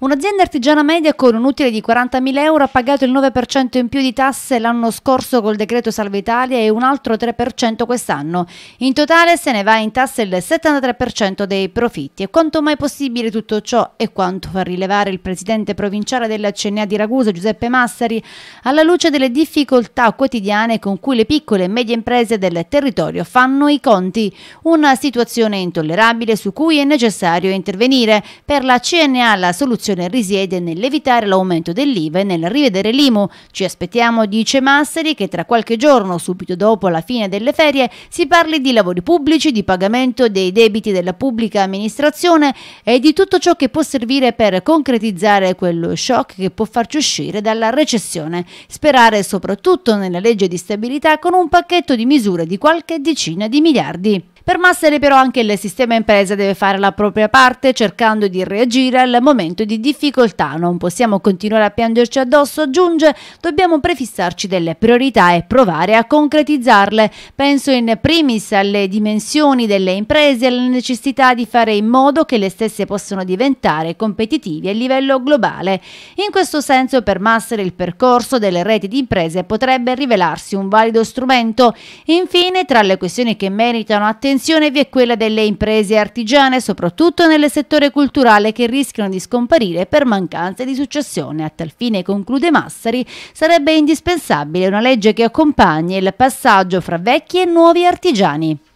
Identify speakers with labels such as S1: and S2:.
S1: Un'azienda artigiana media con un utile di 40.000 euro ha pagato il 9% in più di tasse l'anno scorso col decreto Salva Italia e un altro 3% quest'anno. In totale se ne va in tasse il 73% dei profitti. E quanto mai possibile tutto ciò e quanto fa rilevare il presidente provinciale della CNA di Ragusa, Giuseppe Massari, alla luce delle difficoltà quotidiane con cui le piccole e medie imprese del territorio fanno i conti. Una situazione intollerabile su cui è necessario intervenire. Per la CNA la soluzione soluzione risiede nell'evitare l'aumento dell'IVA e nel rivedere l'IMU. Ci aspettiamo, dice Massari, che tra qualche giorno, subito dopo la fine delle ferie, si parli di lavori pubblici, di pagamento dei debiti della pubblica amministrazione e di tutto ciò che può servire per concretizzare quello shock che può farci uscire dalla recessione. Sperare soprattutto nella legge di stabilità con un pacchetto di misure di qualche decina di miliardi. Per Massari però anche il sistema impresa deve fare la propria parte cercando di reagire al momento di difficoltà. Non possiamo continuare a piangerci addosso, aggiunge, dobbiamo prefissarci delle priorità e provare a concretizzarle. Penso in primis alle dimensioni delle imprese e alla necessità di fare in modo che le stesse possano diventare competitivi a livello globale. In questo senso per Massari il percorso delle reti di imprese potrebbe rivelarsi un valido strumento. Infine, tra le questioni che meritano attenzione, attenzione vi è quella delle imprese artigiane, soprattutto nel settore culturale, che rischiano di scomparire per mancanza di successione. A tal fine, conclude Massari, sarebbe indispensabile una legge che accompagni il passaggio fra vecchi e nuovi artigiani.